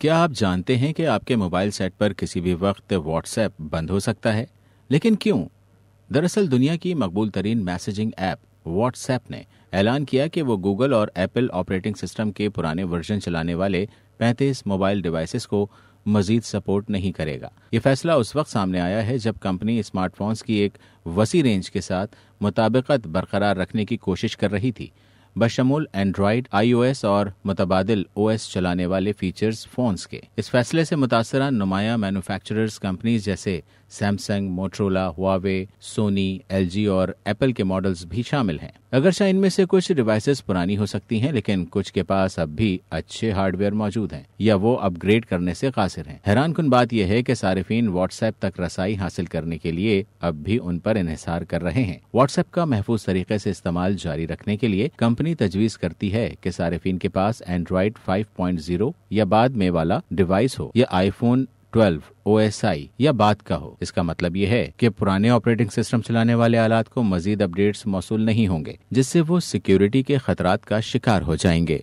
क्या आप जानते हैं कि आपके मोबाइल सेट पर किसी भी वक्त व्हाट्सएप बंद हो सकता है लेकिन क्यों दरअसल दुनिया की मकबूल तरीन मैसेजिंग ऐप व्हाट्सएप ने ऐलान किया कि वो गूगल और एप्पल ऑपरेटिंग सिस्टम के पुराने वर्जन चलाने वाले 35 मोबाइल डिवाइसेस को मजीद सपोर्ट नहीं करेगा ये फैसला उस वक्त सामने आया है जब कंपनी स्मार्टफोन्स की एक वसी रेंज के साथ मुताबिकत बरकरार रखने की कोशिश कर रही थी बशमूल एंड्रॉयड आईओएस और मुतबादल ओएस चलाने वाले फीचर्स फोन्स के इस फैसले से मुतासर नुमाया मैन्युफैक्चरर्स कंपनीज जैसे Samsung Motorola Huawei Sony LG और एप्पल के मॉडल्स भी शामिल हैं नगरशाह इनमें से कुछ डिवाइसेस पुरानी हो सकती हैं लेकिन कुछ के पास अब भी अच्छे हार्डवेयर मौजूद हैं या वो अपग्रेड करने से कासिर हैं हैरान कन बात यह है कि सार्फिन व्हाट्सएप तक रसाई हासिल करने के लिए अब भी उन पर इहिसार कर रहे हैं व्हाट्सएप का महफूज तरीके से इस्तेमाल जारी रखने के लिए कंपनी तजवीज करती है कि सार्फिन के पास एंड्रॉइड 5.0 या बाद में वाला डिवाइस हो या आईफोन 12 OSI या बात का हो इसका मतलब ये है कि पुराने ऑपरेटिंग सिस्टम चलाने वाले आलात को मजीद अपडेट्स मौसू नहीं होंगे जिससे वो सिक्योरिटी के खतरात का शिकार हो जाएंगे